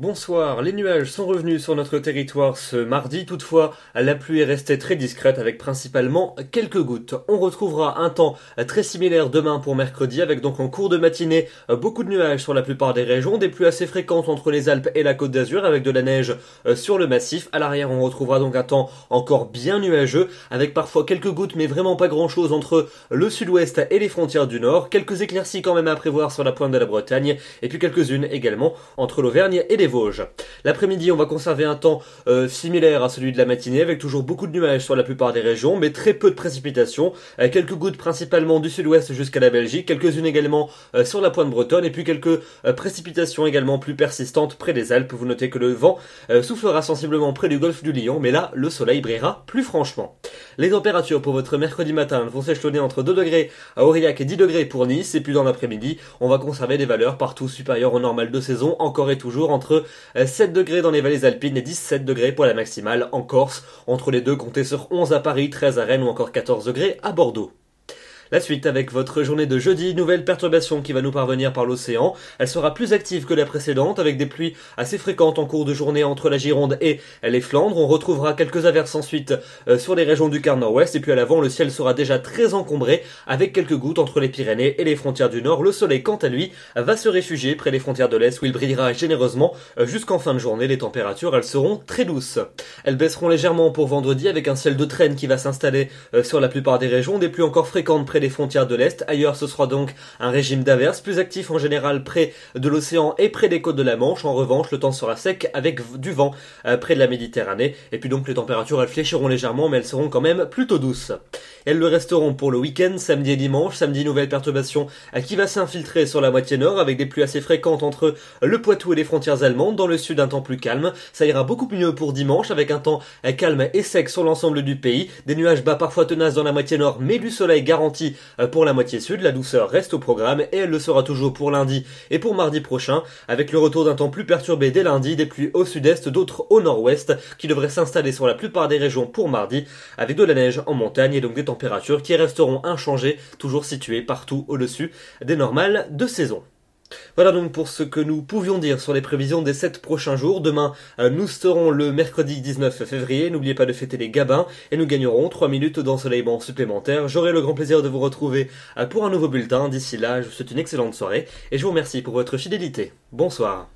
Bonsoir, les nuages sont revenus sur notre territoire ce mardi, toutefois la pluie est restée très discrète avec principalement quelques gouttes. On retrouvera un temps très similaire demain pour mercredi avec donc en cours de matinée beaucoup de nuages sur la plupart des régions, des pluies assez fréquentes entre les Alpes et la Côte d'Azur avec de la neige euh, sur le massif. À l'arrière on retrouvera donc un temps encore bien nuageux avec parfois quelques gouttes mais vraiment pas grand chose entre le sud-ouest et les frontières du nord, quelques éclaircies quand même à prévoir sur la pointe de la Bretagne et puis quelques-unes également entre l'Auvergne et les Vosges. L'après-midi, on va conserver un temps euh, similaire à celui de la matinée, avec toujours beaucoup de nuages sur la plupart des régions, mais très peu de précipitations, quelques gouttes principalement du sud-ouest jusqu'à la Belgique, quelques-unes également euh, sur la pointe bretonne, et puis quelques euh, précipitations également plus persistantes près des Alpes. Vous notez que le vent soufflera sensiblement près du golfe du Lion, mais là, le soleil brillera plus franchement. Les températures pour votre mercredi matin vont s'échelonner entre 2 degrés à Aurillac et 10 degrés pour Nice. Et puis dans l'après-midi, on va conserver des valeurs partout supérieures au normal de saison, encore et toujours entre 7 euh, degrés dans les vallées alpines et 17 degrés pour la maximale en Corse. Entre les deux, comptez sur 11 à Paris, 13 à Rennes ou encore 14 degrés à Bordeaux. La suite avec votre journée de jeudi, nouvelle perturbation qui va nous parvenir par l'océan. Elle sera plus active que la précédente avec des pluies assez fréquentes en cours de journée entre la Gironde et les Flandres. On retrouvera quelques averses ensuite euh, sur les régions du quart nord-ouest et puis à l'avant le ciel sera déjà très encombré avec quelques gouttes entre les Pyrénées et les frontières du nord. Le soleil quant à lui va se réfugier près des frontières de l'est où il brillera généreusement euh, jusqu'en fin de journée. Les températures elles seront très douces. Elles baisseront légèrement pour vendredi avec un ciel de traîne qui va s'installer euh, sur la plupart des régions, des pluies encore fréquentes près des frontières de l'Est. Ailleurs, ce sera donc un régime d'averse, plus actif en général près de l'océan et près des côtes de la Manche. En revanche, le temps sera sec avec du vent euh, près de la Méditerranée. Et puis donc, les températures, elles fléchiront légèrement, mais elles seront quand même plutôt douces. Elles le resteront pour le week-end, samedi et dimanche. Samedi, nouvelle perturbation euh, qui va s'infiltrer sur la moitié nord avec des pluies assez fréquentes entre le Poitou et les frontières allemandes. Dans le sud, un temps plus calme. Ça ira beaucoup mieux pour dimanche avec un temps euh, calme et sec sur l'ensemble du pays. Des nuages bas parfois tenaces dans la moitié nord, mais du soleil garanti euh, pour la moitié sud. La douceur reste au programme et elle le sera toujours pour lundi et pour mardi prochain, avec le retour d'un temps plus perturbé dès lundi, des pluies au sud-est, d'autres au nord-ouest, qui devraient s'installer sur la plupart des régions pour mardi, avec de la neige en montagne et donc des températures qui resteront inchangées, toujours situées partout au-dessus des normales de saison. Voilà donc pour ce que nous pouvions dire sur les prévisions des 7 prochains jours. Demain, euh, nous serons le mercredi 19 février. N'oubliez pas de fêter les gabins et nous gagnerons 3 minutes d'ensoleillement supplémentaire. J'aurai le grand plaisir de vous retrouver euh, pour un nouveau bulletin. D'ici là, je vous souhaite une excellente soirée et je vous remercie pour votre fidélité. Bonsoir.